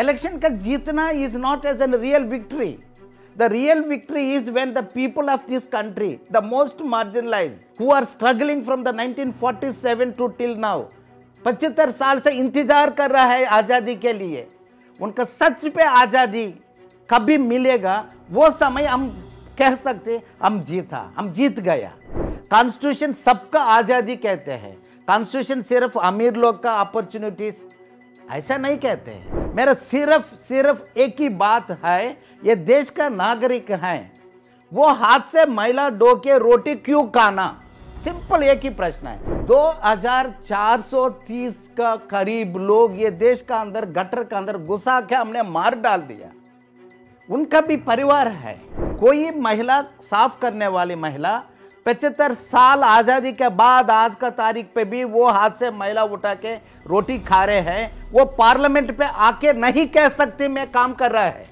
Election का जीतना is not as an real victory the real victory is when the people of this country the most marginalize who are struggling from the 1947 to till now पचहत्तर साल से इंतजार कर रहा है आज़ादी के लिए उनका सच पे आज़ादी कभी मिलेगा वो समय हम कह सकते हम जीता हम जीत गया कॉन्स्टिट्यूशन सबका आज़ादी कहते हैं कॉन्स्टिट्यूशन सिर्फ अमीर लोग का अपॉर्चुनिटीज ऐसा नहीं कहते हैं मेरा सिर्फ सिर्फ एक ही बात है ये देश का नागरिक है वो हाथ से मैला डो के रोटी क्यों खाना सिंपल एक ही प्रश्न है 2430 का करीब लोग ये देश का अंदर गटर का अंदर घुसा के हमने मार डाल दिया उनका भी परिवार है कोई महिला साफ करने वाली महिला पचहत्तर साल आज़ादी के बाद आज का तारीख पे भी वो हाथ से महिला उठा के रोटी खा रहे हैं वो पार्लियामेंट पे आके नहीं कह सकते मैं काम कर रहा है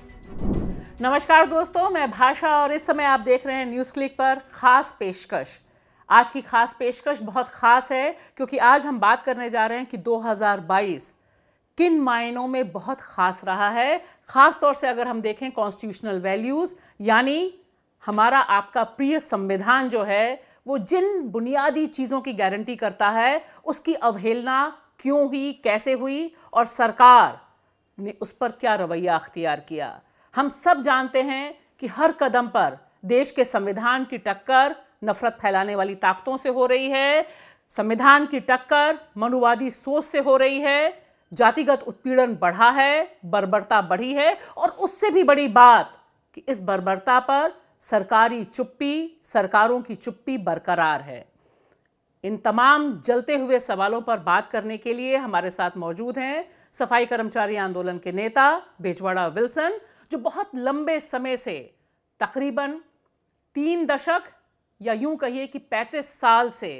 नमस्कार दोस्तों मैं भाषा और इस समय आप देख रहे हैं न्यूज़ क्लिक पर खास पेशकश आज की खास पेशकश बहुत खास है क्योंकि आज हम बात करने जा रहे हैं कि 2022 किन मायनों में बहुत खास रहा है खास तौर से अगर हम देखें कॉन्स्टिट्यूशनल वैल्यूज़ यानी हमारा आपका प्रिय संविधान जो है वो जिन बुनियादी चीज़ों की गारंटी करता है उसकी अवहेलना क्यों हुई कैसे हुई और सरकार ने उस पर क्या रवैया अख्तियार किया हम सब जानते हैं कि हर कदम पर देश के संविधान की टक्कर नफरत फैलाने वाली ताकतों से हो रही है संविधान की टक्कर मनुवादी सोच से हो रही है जातिगत उत्पीड़न बढ़ा है बर्बरता बढ़ी है और उससे भी बड़ी बात कि इस बर्बरता पर सरकारी चुप्पी सरकारों की चुप्पी बरकरार है इन तमाम जलते हुए सवालों पर बात करने के लिए हमारे साथ मौजूद हैं सफाई कर्मचारी आंदोलन के नेता बेजवाड़ा विल्सन जो बहुत लंबे समय से तकरीबन तीन दशक या यूं कहिए कि 35 साल से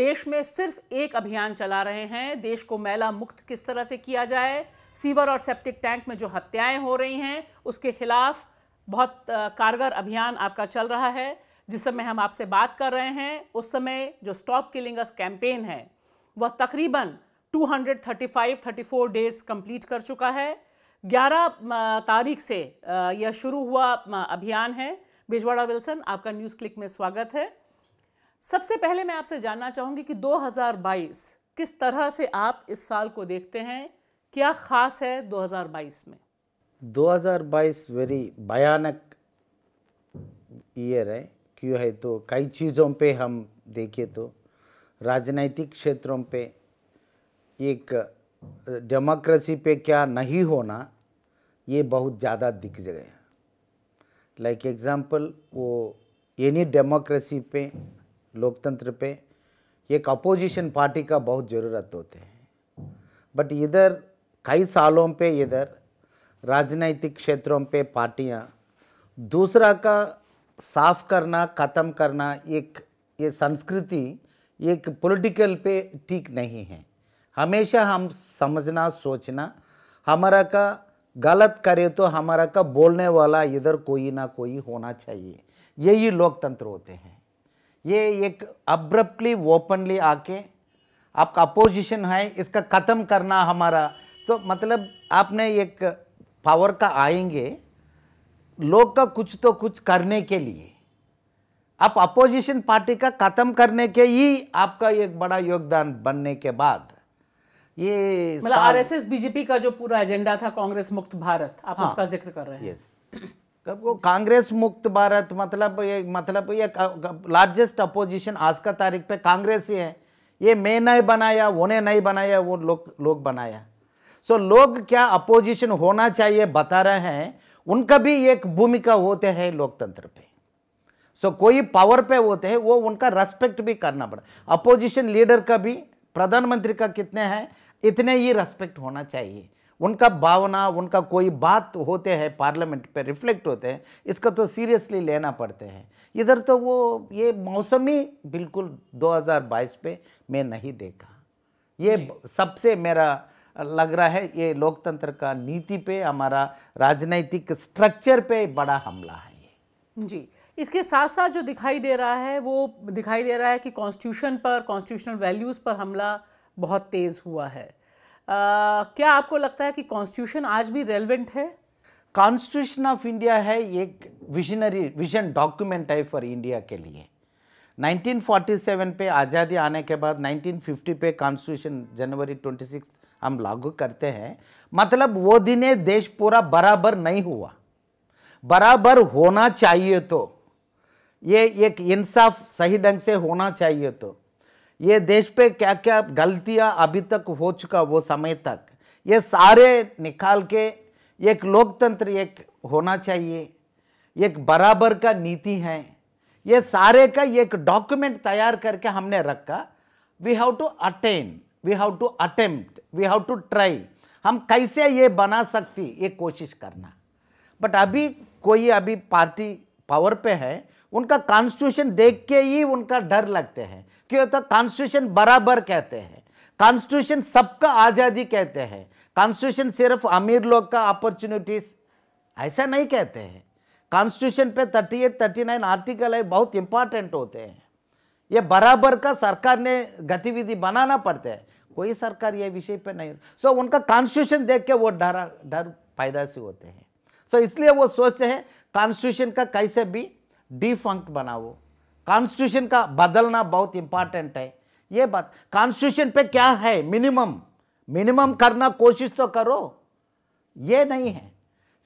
देश में सिर्फ एक अभियान चला रहे हैं देश को मैला मुक्त किस तरह से किया जाए सीवर और सेप्टिक टैंक में जो हत्याएं हो रही हैं उसके खिलाफ बहुत कारगर अभियान आपका चल रहा है जिस समय हम आपसे बात कर रहे हैं उस समय जो स्टॉप किलिंग अस कैंपेन है वह तकरीबन 235 34 डेज कंप्लीट कर चुका है 11 तारीख से यह शुरू हुआ अभियान है बिजवाड़ा विल्सन आपका न्यूज़ क्लिक में स्वागत है सबसे पहले मैं आपसे जानना चाहूँगी कि 2022 किस तरह से आप इस साल को देखते हैं क्या ख़ास है 2022 में 2022 वेरी भयानक ईयर है क्यों है तो कई चीज़ों पे हम देखें तो राजनैतिक क्षेत्रों पे एक डेमोक्रेसी पे क्या नहीं होना ये बहुत ज़्यादा दिख गया लाइक एग्जांपल वो एनी डेमोक्रेसी पे लोकतंत्र पे एक अपोजिशन पार्टी का बहुत ज़रूरत होते हैं बट इधर कई सालों पे इधर राजनैतिक क्षेत्रों पे पार्टियाँ दूसरा का साफ करना ख़त्म करना एक ये संस्कृति एक पॉलिटिकल पे ठीक नहीं है हमेशा हम समझना सोचना हमारा का गलत करे तो हमारा का बोलने वाला इधर कोई ना कोई होना चाहिए यही लोकतंत्र होते हैं ये एक अब्रप्टली ओपनली आके आपका अपोजिशन है इसका ख़त्म करना हमारा तो मतलब आपने एक पावर का आएंगे लोग का कुछ तो कुछ करने के लिए आप अपोजिशन पार्टी का ख़त्म करने के ही आपका एक बड़ा योगदान बनने के बाद ये मतलब आरएसएस बीजेपी का जो पूरा एजेंडा था कांग्रेस मुक्त भारत आप हाँ, उसका जिक्र कर रहे हैं यस कब वो कांग्रेस मुक्त भारत मतलब ये मतलब ये लार्जेस्ट अपोजिशन आज का तारीख पे कांग्रेस ही है ये मैं नहीं बनाया उन्हें नहीं बनाया वो लोग लोग बनाया सो so, लोग क्या अपोजिशन होना चाहिए बता रहे हैं उनका भी एक भूमिका होते हैं लोकतंत्र पे सो so, कोई पावर पे होते हैं वो उनका रेस्पेक्ट भी करना पड़ा अपोजिशन लीडर का भी प्रधानमंत्री का कितने हैं इतने ही रेस्पेक्ट होना चाहिए उनका भावना उनका कोई बात होते हैं पार्लियामेंट पे रिफ्लेक्ट होते हैं इसका तो सीरियसली लेना पड़ते हैं इधर तो वो ये मौसमी बिल्कुल 2022 पे मैं नहीं देखा ये सबसे मेरा लग रहा है ये लोकतंत्र का नीति पे हमारा राजनीतिक स्ट्रक्चर पे बड़ा हमला है ये जी इसके साथ साथ जो दिखाई दे रहा है वो दिखाई दे रहा है कि कॉन्स्टिट्यूशन पर कॉन्स्टिट्यूशनल वैल्यूज़ पर हमला बहुत तेज़ हुआ है आ, क्या आपको लगता है कि कॉन्स्टिट्यूशन आज भी रेलिवेंट है कॉन्स्टिट्यूशन ऑफ इंडिया है एक विजनरी विजन डॉक्यूमेंट है फॉर इंडिया के लिए 1947 पे आज़ादी आने के बाद 1950 पे कॉन्स्टिट्यूशन जनवरी 26 हम लागू करते हैं मतलब वो दिन देश पूरा बराबर नहीं हुआ बराबर होना चाहिए तो ये एक इंसाफ सही ढंग से होना चाहिए तो ये देश पे क्या क्या गलतियां अभी तक हो चुका वो समय तक ये सारे निकाल के एक लोकतंत्र एक होना चाहिए एक बराबर का नीति है ये सारे का एक डॉक्यूमेंट तैयार करके हमने रखा we have to attain we have to attempt we have to try हम कैसे ये बना सकती ये कोशिश करना बट अभी कोई अभी पार्टी पावर पे है उनका कॉन्स्टिट्यूशन देख के ही उनका डर लगते हैं क्यों तो कॉन्स्टिट्यूशन बराबर कहते हैं कॉन्स्टिट्यूशन सबका आज़ादी कहते हैं कॉन्स्टिट्यूशन सिर्फ अमीर लोग का अपॉर्चुनिटीज ऐसा नहीं कहते हैं कॉन्स्टिट्यूशन पे 38, 39 आर्टिकल है बहुत इंपॉर्टेंट होते हैं ये बराबर का सरकार ने गतिविधि बनाना पड़ता है कोई सरकार ये विषय पे नहीं सो so, उनका कॉन्स्टिट्यूशन देख के वो डरा डर से होते हैं सो so, इसलिए वो सोचते हैं कॉन्स्टिट्यूशन का कैसे भी डिफंक्ट बनाओ कॉन्स्टिट्यूशन का बदलना बहुत इंपॉर्टेंट है ये बात कॉन्स्टिट्यूशन पे क्या है मिनिमम मिनिमम करना कोशिश तो करो ये नहीं है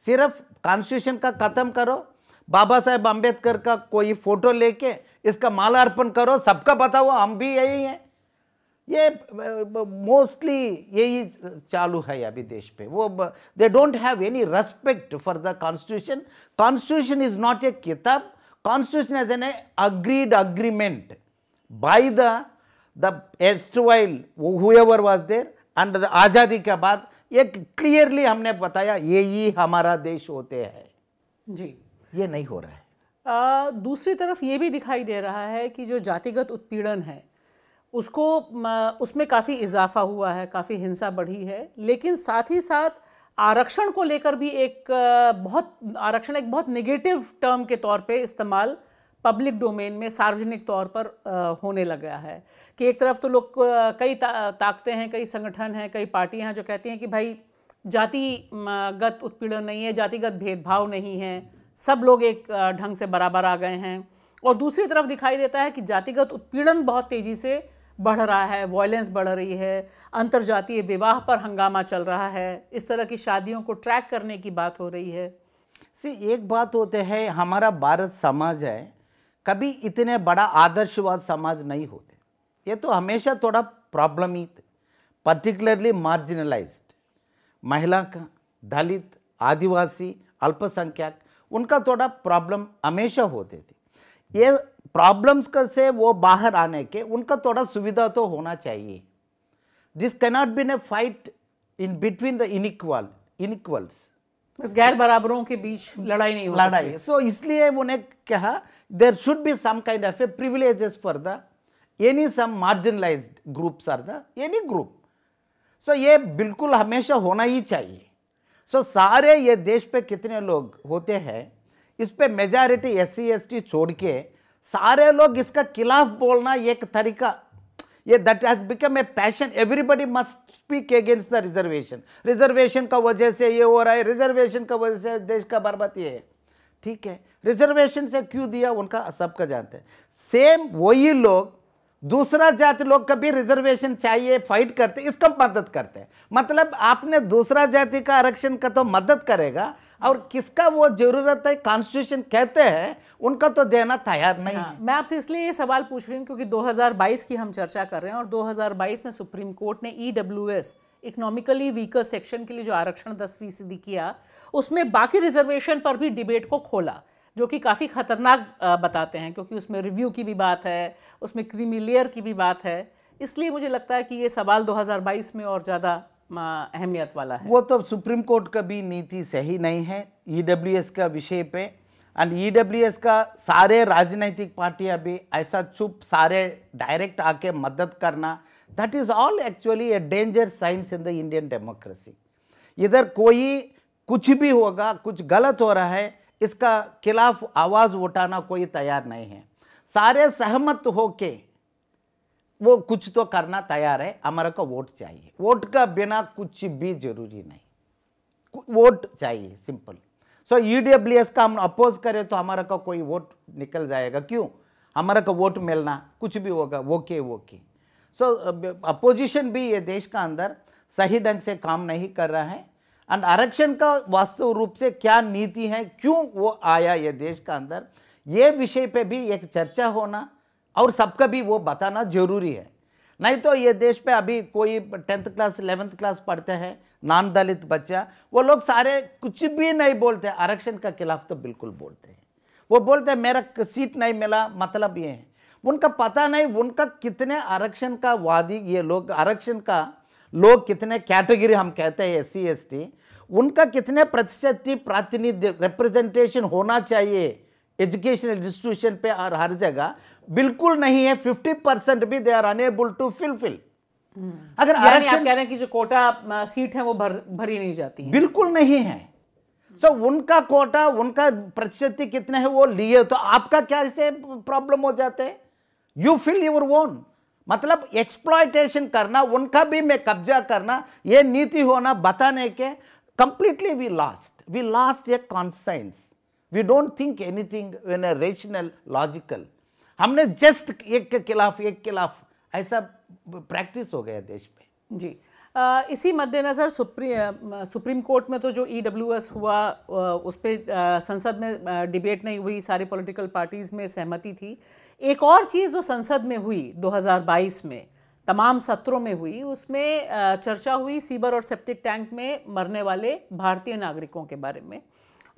सिर्फ कॉन्स्टिट्यूशन का ख़त्म करो बाबा साहेब अम्बेडकर का कोई फोटो लेके इसका माला अर्पण करो सबका बताओ हम भी यही हैं ये मोस्टली यही चालू है अभी देश पे वो they don't have any respect for the constitution constitution is not a किताब constitution as an agreed agreement by the the erstwhile whoever was there and the आज़ादी के बाद एक क्लियरली हमने बताया ये ही हमारा देश होते हैं जी ये नहीं हो रहा है आ, दूसरी तरफ ये भी दिखाई दे रहा है कि जो जातिगत उत्पीड़न है उसको उसमें काफ़ी इजाफा हुआ है काफ़ी हिंसा बढ़ी है लेकिन साथ ही साथ आरक्षण को लेकर भी एक बहुत आरक्षण एक बहुत निगेटिव टर्म के तौर पे इस्तेमाल पब्लिक डोमेन में सार्वजनिक तौर पर होने लगा है कि एक तरफ तो लोग कई ता, ताकते हैं कई संगठन हैं कई पार्टियां हैं जो कहती हैं कि भाई जातिगत उत्पीड़न नहीं है जातिगत भेदभाव नहीं है सब लोग एक ढंग से बराबर आ गए हैं और दूसरी तरफ दिखाई देता है कि जातिगत उत्पीड़न बहुत तेज़ी से बढ़ रहा है वॉयलेंस बढ़ रही है अंतर्जातीय विवाह पर हंगामा चल रहा है इस तरह की शादियों को ट्रैक करने की बात हो रही है सी एक बात होते है हमारा भारत समाज है कभी इतने बड़ा आदर्शवाद समाज नहीं होते ये तो हमेशा थोड़ा प्रॉब्लम ही थे पर्टिकुलरली मार्जिनलाइज महिला का दलित आदिवासी अल्पसंख्यक उनका थोड़ा प्रॉब्लम हमेशा होते थे ये प्रॉब्लम्स से वो बाहर आने के उनका थोड़ा सुविधा तो होना चाहिए this cannot been a fight in between the inequal inequals गैर बराबरों के बीच लड़ाई नहीं हो लड़ाई सो so, इसलिए उन्हें कहा there should be some kind of a privileges for the any some marginalize groups are the any group so ये बिल्कुल हमेशा होना ही चाहिए सो so, सारे ये देश पे कितने लोग होते हैं इस पर मेजॉरिटी एस सी छोड़ के सारे लोग इसका खिलाफ बोलना एक तरीका ये that has become a passion everybody must speak against the reservation reservation का वजह से ये हो रहा है रिजर्वेशन का वजह से देश का बर्बादी है ठीक है रिजर्वेशन से क्यों दिया उनका सबका जानते हैं सेम वही लोग दूसरा जाति लोग कभी रिजर्वेशन चाहिए फाइट करते इसका मदद करते हैं मतलब आपने दूसरा जाति का आरक्षण का तो मदद करेगा और किसका वो जरूरत है कॉन्स्टिट्यूशन कहते हैं उनका तो देना तैयार नहीं हाँ, मैं आपसे इसलिए ये सवाल पूछ रही हूँ क्योंकि 2022 की हम चर्चा कर रहे हैं और 2022 में सुप्रीम कोर्ट ने ई इकोनॉमिकली वीकर सेक्शन के लिए जो आरक्षण दस फीसदी किया उसमें बाकी रिजर्वेशन पर भी डिबेट को खोला जो कि काफ़ी ख़तरनाक बताते हैं क्योंकि उसमें रिव्यू की भी बात है उसमें क्रीमी लेयर की भी बात है इसलिए मुझे लगता है कि ये सवाल 2022 में और ज़्यादा अहमियत वाला है वो तो सुप्रीम कोर्ट का भी नीति सही नहीं है ई e का विषय पे एंड ई e का सारे राजनीतिक पार्टियां भी ऐसा चुप सारे डायरेक्ट आके मदद करना that is all actually a danger science in the Indian democracy इधर कोई कुछ भी होगा कुछ गलत हो रहा है इसका खिलाफ आवाज़ उठाना कोई तैयार नहीं है सारे सहमत होके वो कुछ तो करना तैयार है हमारा को वोट चाहिए वोट का बिना कुछ भी जरूरी नहीं वोट चाहिए सिंपल सो ई e का हम अपोज करें तो हमारा का कोई वोट निकल जाएगा क्यों हमारा का वोट मिलना कुछ भी होगा ओके ओके सो अपोजिशन भी ये देश का अंदर सही ढंग से काम नहीं कर रहा है एंड आरक्षण का वास्तव रूप से क्या नीति है क्यों वो आया ये देश का अंदर ये विषय पे भी एक चर्चा होना और सबका भी वो बताना जरूरी है नहीं तो ये देश पे अभी कोई टेंथ क्लास इलेवेंथ क्लास पढ़ते हैं नान दलित बच्चा वो लोग सारे कुछ भी नहीं बोलते आरक्षण का खिलाफ तो बिल्कुल बोलते हैं वो बोलते हैं मेरा सीट नहीं मिला मतलब ये है उनका पता नहीं उनका कितने आरक्षण का वादी ये लोग आरक्षण का लोग कितने कैटेगरी हम कहते हैं एस सी उनका कितने प्रतिशत प्रातिनिध्य रिप्रेजेंटेशन होना चाहिए एजुकेशनल इंस्टीट्यूशन पे और हर जगह बिल्कुल नहीं है फिफ्टी परसेंट भी they are unable to fulfil अगर आरक्षण कह रहे हैं कि जो कोटा सीट है वो भर भरी नहीं जाती है। बिल्कुल नहीं है सो so, उनका कोटा उनका प्रतिशत कितना है वो लिए तो आपका क्या से प्रॉब्लम हो जाते हैं यू फिल यूर ओन मतलब एक्सप्लॉयटेशन करना उनका भी मैं कब्जा करना ये नीति होना बताने के completely we lost we lost a conscience we don't think anything in a rational logical हमने जस्ट एक के खिलाफ एक खिलाफ ऐसा प्रैक्टिस हो गया देश में जी आ, इसी मद्देनज़र सुप्रीम सुप्रीम कोर्ट में तो जो ई e हुआ उस पर संसद में डिबेट नहीं हुई सारी पॉलिटिकल पार्टीज़ में सहमति थी एक और चीज़ जो संसद में हुई 2022 में तमाम सत्रों में हुई उसमें चर्चा हुई सीबर और सेप्टिक टैंक में मरने वाले भारतीय नागरिकों के बारे में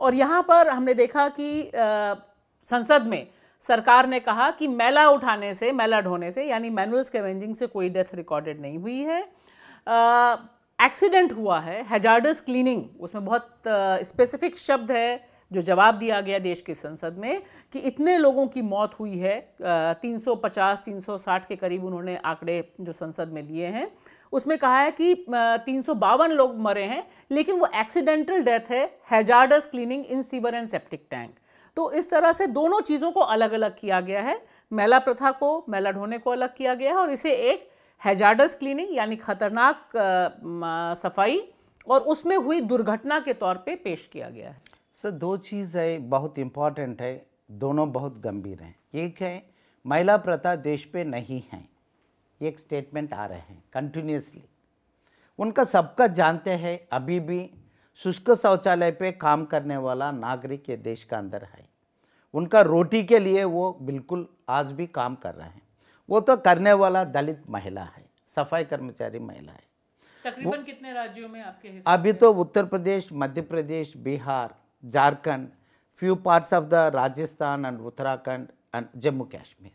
और यहाँ पर हमने देखा कि संसद में सरकार ने कहा कि मैला उठाने से मैला ढोने से यानी मैनुअल स्केवेंजिंग से कोई डेथ रिकॉर्डेड नहीं हुई है एक्सीडेंट हुआ है हैजार्डस क्लीनिंग उसमें बहुत स्पेसिफिक शब्द है जो जवाब दिया गया देश के संसद में कि इतने लोगों की मौत हुई है 350 360 के करीब उन्होंने आंकड़े जो संसद में दिए हैं उसमें कहा है कि तीन लोग मरे हैं लेकिन वो एक्सीडेंटल डेथ है hazardous cleaning in sewer and septic tank तो इस तरह से दोनों चीज़ों को अलग अलग किया गया है मैला प्रथा को मैला ढोने को अलग किया गया है और इसे एक हैजार्डस क्लीनिंग यानी खतरनाक सफाई और उसमें हुई दुर्घटना के तौर पे पेश किया गया है सर दो चीज़ है बहुत इम्पॉर्टेंट है दोनों बहुत गंभीर हैं एक है महिला प्रथा देश पे नहीं है एक स्टेटमेंट आ रहे हैं कंटिन्यूसली उनका सबका जानते हैं अभी भी शुष्क शौचालय पे काम करने वाला नागरिक ये देश का अंदर है उनका रोटी के लिए वो बिल्कुल आज भी काम कर रहे हैं वो तो करने वाला दलित महिला है सफाई कर्मचारी महिला है तकरीबन कितने राज्यों में आपके अभी तो उत्तर प्रदेश मध्य प्रदेश Bihar Jharkhand, few parts of the Rajasthan and Uttarakhand and Jammu Kashmir.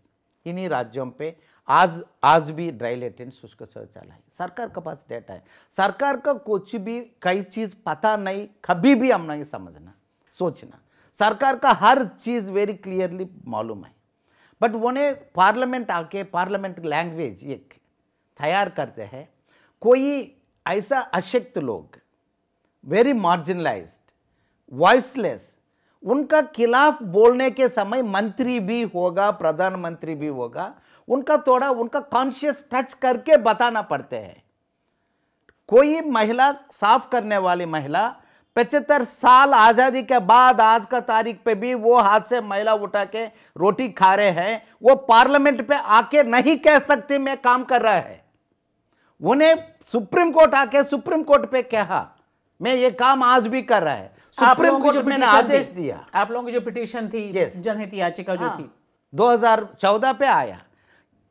इन्हीं राज्यों पे आज आज भी ड्राई लेटेंट शुष्क शौचालय है सरकार के पास डेटा है सरकार का कुछ भी कई चीज़ पता नहीं कभी भी हम नहीं समझना सोचना सरकार का हर चीज़ वेरी क्लियरली मालूम है बट उन्हें पार्लियामेंट आके पार्लियामेंट लैंग्वेज एक तैयार करते हैं कोई ऐसा अशक्त लोग वेरी मार्जिनलाइज वॉइसलेस उनका खिलाफ बोलने के समय मंत्री भी होगा प्रधानमंत्री भी होगा उनका थोड़ा उनका कॉन्शियस टच करके बताना पड़ते हैं कोई महिला साफ करने वाली महिला पचहत्तर साल आज़ादी के बाद आज का तारीख पे भी वो हाथ से महिला उठा के रोटी खा रहे हैं वो पार्लियामेंट पे आके नहीं कह सकते मैं काम कर रहा है उन्हें सुप्रीम कोर्ट आके सुप्रीम कोर्ट पे कहा मैं ये काम आज भी कर रहा है सुप्रीम कोर्ट ने आदेश दिया आप लोगों की जो पिटीशन थी yes. जनहित याचिका जो हाँ। थी 2014 पे आया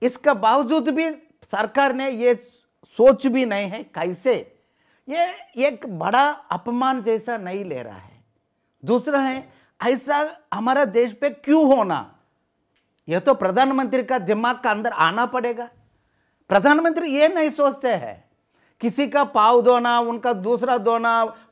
इसका बावजूद भी सरकार ने ये सोच भी नहीं है कैसे ये एक बड़ा अपमान जैसा नहीं ले रहा है दूसरा है ऐसा हमारा देश पे क्यों होना यह तो प्रधानमंत्री का दिमाग का अंदर आना पड़ेगा प्रधानमंत्री ये नहीं सोचते हैं किसी का पाव धोना उनका दूसरा धोना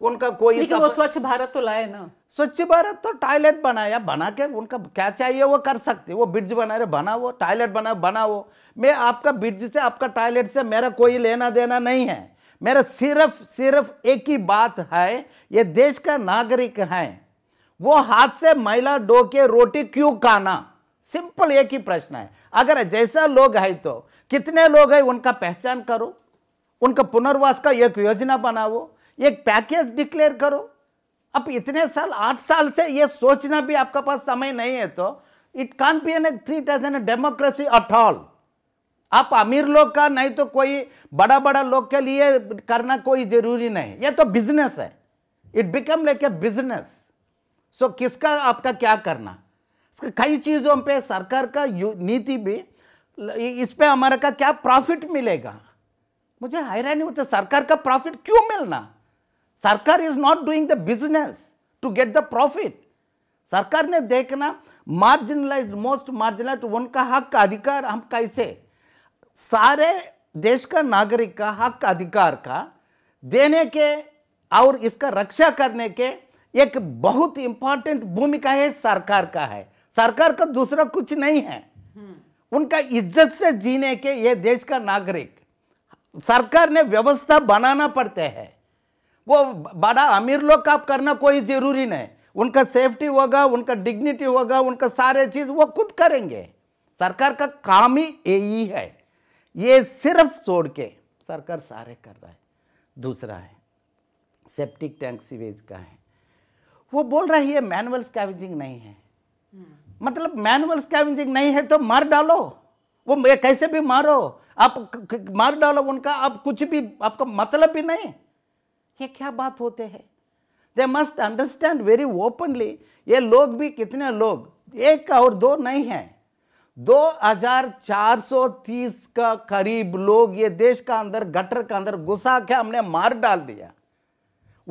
उनका कोई लेकिन वो स्वच्छ भारत तो लाए ना स्वच्छ भारत तो टॉयलेट बनाया बना के उनका क्या चाहिए वो कर सकते वो ब्रिज बना रहे बना वो टॉयलेट बना बना वो मैं आपका ब्रिज से आपका टॉयलेट से मेरा कोई लेना देना नहीं है मेरा सिर्फ सिर्फ एक ही बात है ये देश का नागरिक है वो हाथ से महिला डो के रोटी क्यों खाना सिंपल एक ही प्रश्न है अगर जैसा लोग है तो कितने लोग है उनका पहचान करो उनका पुनर्वास का एक योजना बनाओ एक पैकेज डिक्लेयर करो अब इतने साल आठ साल से ये सोचना भी आपके पास समय नहीं है तो it can be an treat as an democracy at all आप अमीर लोग का नहीं तो कोई बड़ा बड़ा लोग के लिए करना कोई जरूरी नहीं ये तो बिजनेस है it become like a business so किसका आपका क्या करना कई चीज़ों पे सरकार का नीति भी इस पे हमारे का क्या प्रॉफिट मिलेगा मुझे हैरानी होता सरकार का प्रॉफिट क्यों मिलना सरकार is not doing the business to get the profit सरकार ने देखना मार्जिनलाइज मोस्ट मार्जिनलाइज उनका हक का अधिकार हम कैसे सारे देश का नागरिक का हक का अधिकार का देने के और इसका रक्षा करने के एक बहुत इंपॉर्टेंट भूमिका है सरकार का है सरकार का दूसरा कुछ नहीं है हम्म। उनका इज्जत से जीने के ये देश का नागरिक सरकार ने व्यवस्था बनाना पड़ते हैं वो बड़ा अमीर लोग का करना कोई ज़रूरी नहीं उनका सेफ्टी होगा उनका डिग्निटी होगा उनका सारे चीज़ वो खुद करेंगे सरकार का काम ही यही है ये सिर्फ छोड़ के सरकार सारे कर रहा है दूसरा है सेप्टिक टैंक सीवेज का है वो बोल रहा है मैनुअल स्कैवेजिंग नहीं है हम्म। मतलब मैनुअल स्कैवेजिंग नहीं है तो मर डालो वो कैसे भी मारो आप मार डालो उनका आप कुछ भी आपका मतलब भी नहीं ये क्या बात होते हैं they must understand very openly ये लोग भी कितने लोग एक और दो नहीं सौ 2430 का करीब लोग ये देश का अंदर गटर का अंदर घुसा के हमने मार डाल दिया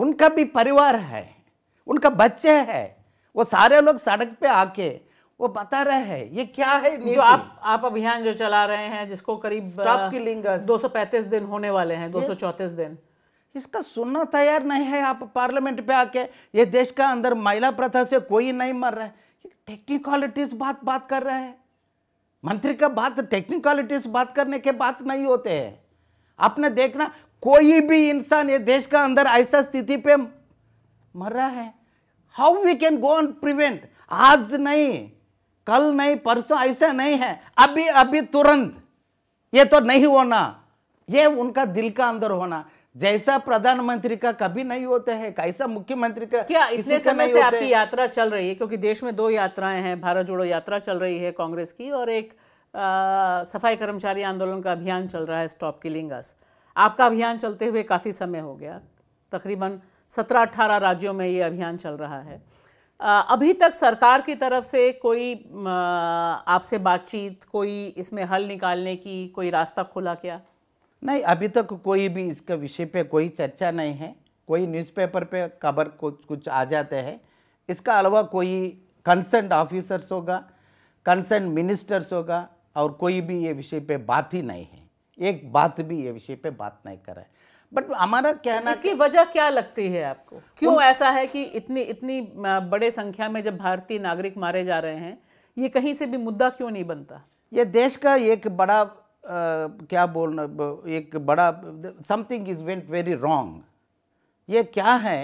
उनका भी परिवार है उनका बच्चे है वो सारे लोग सड़क पे आके वो बता रहा है ये क्या है जो आप आप अभियान जो चला रहे हैं जिसको करीब दो सौ पैंतीस दिन होने वाले हैं दो सौ चौतीस दिन इसका सुनना तैयार नहीं है आप पार्लियामेंट पे आके ये देश का अंदर महिला प्रथा से कोई नहीं मर रहा है टेक्निकलिटीज बात बात कर रहे हैं मंत्री का बात टेक्निकलिटीज बात करने के बात नहीं होते हैं आपने देखना कोई भी इंसान ये देश का अंदर ऐसा स्थिति पे मर रहा है how we can go on prevent आज नहीं कल नहीं परसों ऐसा नहीं है अभी अभी तुरंत ये तो नहीं होना ये उनका दिल का अंदर होना जैसा प्रधानमंत्री का कभी नहीं होते हैं कैसा मुख्यमंत्री का क्या इतने समय से आपकी यात्रा चल रही है क्योंकि देश में दो यात्राएं हैं भारत जोड़ो यात्रा चल रही है कांग्रेस की और एक आ, सफाई कर्मचारी आंदोलन का अभियान चल रहा है स्टॉप किलिंग अस आपका अभियान चलते हुए काफ़ी समय हो गया तकरीबन सत्रह अठारह राज्यों में ये अभियान चल रहा है अभी तक सरकार की तरफ से कोई आपसे बातचीत कोई इसमें हल निकालने की कोई रास्ता खुला क्या नहीं अभी तक कोई भी इसके विषय पे कोई चर्चा नहीं है कोई न्यूज़पेपर पे खबर कुछ कुछ आ जाते हैं इसका अलावा कोई कंसर्न ऑफिसर्स होगा कंसर्न मिनिस्टर्स होगा और कोई भी ये विषय पे बात ही नहीं है एक बात भी ये विषय पे बात नहीं कर रहा है बट हमारा कहना इसकी वजह क्या लगती है आपको क्यों ऐसा है कि इतनी इतनी बड़े संख्या में जब भारतीय नागरिक मारे जा रहे हैं ये कहीं से भी मुद्दा क्यों नहीं बनता ये देश का एक बड़ा आ, क्या बोलना एक बड़ा something is went very wrong ये क्या है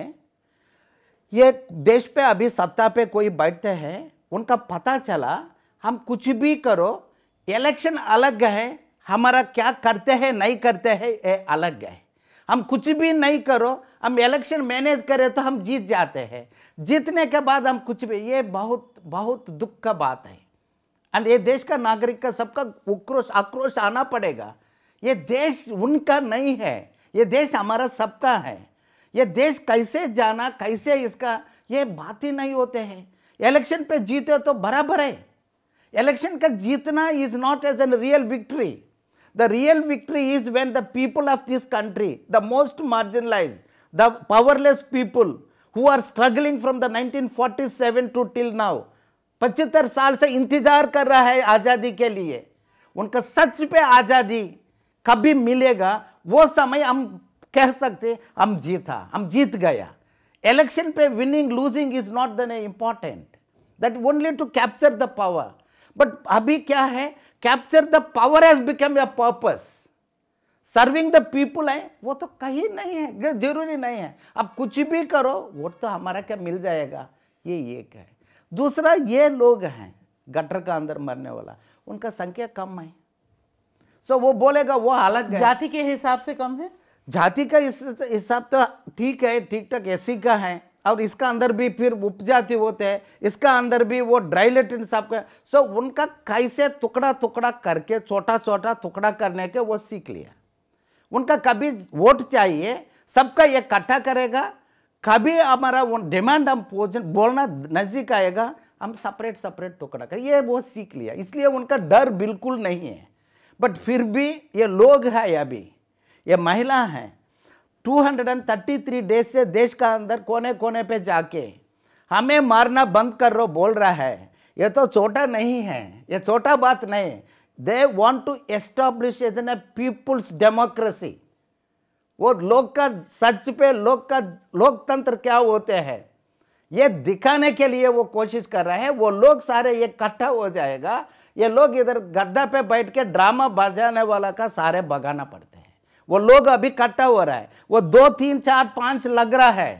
ये देश पे अभी सत्ता पे कोई बैठते हैं उनका पता चला हम कुछ भी करो इलेक्शन अलग है हमारा क्या करते हैं नहीं करते हैं ये अलग है हम कुछ भी नहीं करो हम इलेक्शन मैनेज करें तो हम जीत जाते हैं जीतने के बाद हम कुछ भी ये बहुत बहुत दुख का बात है एंड ये देश का नागरिक का सबका उक्रोश आक्रोश आना पड़ेगा ये देश उनका नहीं है ये देश हमारा सबका है ये देश कैसे जाना कैसे इसका ये बात ही नहीं होते हैं इलेक्शन पे जीते तो बराबर है इलेक्शन का जीतना is not as an real victory the real victory is when the people of this country, the most marginalized, the powerless people who are struggling from the 1947 to till now, 75 साल से इंतजार कर रहा है आज़ादी के लिए उनका सच पे आज़ादी कभी मिलेगा वो समय हम कह सकते हम जीता हम जीत गया election pay winning losing is not the important that only to capture the power but abhi kya hai capture the power has become your purpose serving the people है वो तो कहीं नहीं है जरूरी नहीं है अब कुछ भी करो वोट तो हमारा क्या मिल जाएगा ये एक है दूसरा ये लोग हैं गटर का अंदर मरने वाला उनका संख्या कम है सो so, वो बोलेगा वो हालत जाति के हिसाब से कम है जाति का हिसाब तो ठीक है ठीक ठाक एसी का है और इसका अंदर भी फिर उपजाति होते हैं इसका अंदर भी वो ड्राई लेटिन साफ कर सो उनका कैसे टुकड़ा टुकड़ा करके छोटा छोटा टुकड़ा करने के वो सीख लिया उनका कभी वोट चाहिए सबका ये इकट्ठा करेगा कभी हमारा वो डिमांड हम पोजन बोलना नज़दीक आएगा हम सेपरेट सेपरेट टुकड़ा कर ये वो सीख लिया इसलिए उनका डर बिल्कुल नहीं है बट फिर भी ये लोग है अभी ये महिला हैं 233 डेज से देश का अंदर कोने कोने पे जाके हमें मारना बंद कर रो बोल रहा है ये तो छोटा नहीं है ये छोटा बात नहीं they want to establish as an a people's democracy वो लोग का सच पे लोग का लोकतंत्र क्या होते हैं ये दिखाने के लिए वो कोशिश कर रहे हैं वो लोग सारे ये इकट्ठा हो जाएगा ये लोग इधर गद्दा पे बैठ के ड्रामा बजाने वाला का सारे भगाना पड़ते हैं वो लोग अभी इकट्ठा हो रहा है वो दो तीन चार पांच लग रहा है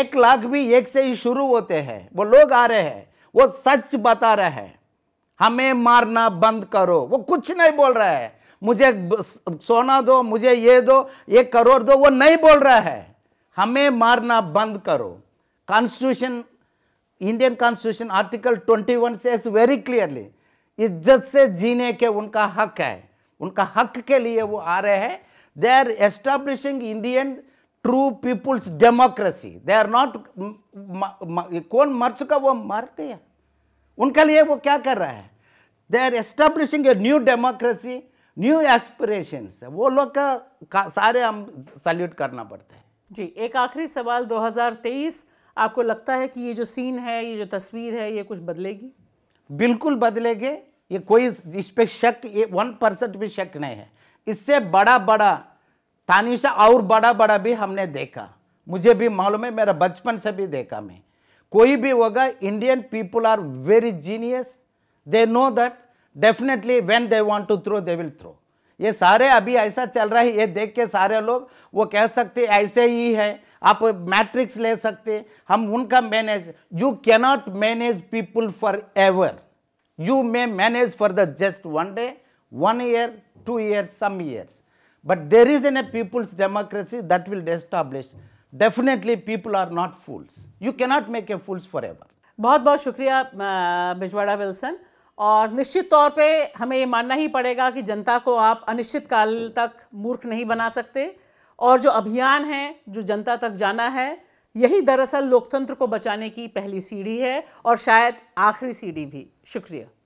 एक लाख भी एक से ही शुरू होते हैं वो लोग आ रहे हैं वो सच बता रहे हैं हमें मारना बंद करो वो कुछ नहीं बोल रहा है मुझे सोना दो मुझे ये दो एक करोड़ दो वो नहीं बोल रहा है हमें मारना बंद करो कॉन्स्टिट्यूशन इंडियन कॉन्स्टिट्यूशन आर्टिकल 21 से वेरी क्लियरली इज्जत से जीने के उनका हक है उनका हक के लिए वो आ रहे हैं they are establishing Indian true people's democracy they are not कौन मर चुका वो मर गया उनके लिए वो क्या कर रहा है they are establishing a new democracy new aspiration वो लोग का, का सारे हम सैल्यूट करना पड़ता है जी एक आखिरी सवाल 2023 आपको लगता है कि ये जो सीन है ये जो तस्वीर है ये कुछ बदलेगी बिल्कुल बदलेगी ये कोई इस पर शक ये वन परसेंट भी शक नहीं है इससे बड़ा बड़ा तानिशा और बड़ा बड़ा भी हमने देखा मुझे भी मालूम है मेरा बचपन से भी देखा मैं कोई भी होगा Indian people are very genius they know that definitely when they want to throw they will throw ये सारे अभी ऐसा चल रहा है ये देख के सारे लोग वो कह सकते ऐसे ही है आप मैट्रिक्स ले सकते हम उनका manage you cannot manage people forever You may manage for the just one day, one year, two years, some years. But there is in a people's democracy that will establish. Definitely people are not fools. You cannot make a fools forever. बहुत बहुत शुक्रिया Bijwada Wilson और निश्चित तौर पे हमें ये मानना ही पड़ेगा कि जनता को आप अनिश्चित काल तक मूर्ख नहीं बना सकते और जो अभियान है जो जनता तक जाना है यही दरअसल लोकतंत्र को बचाने की पहली सीढ़ी है और शायद आखिरी सीढ़ी भी शुक्रिया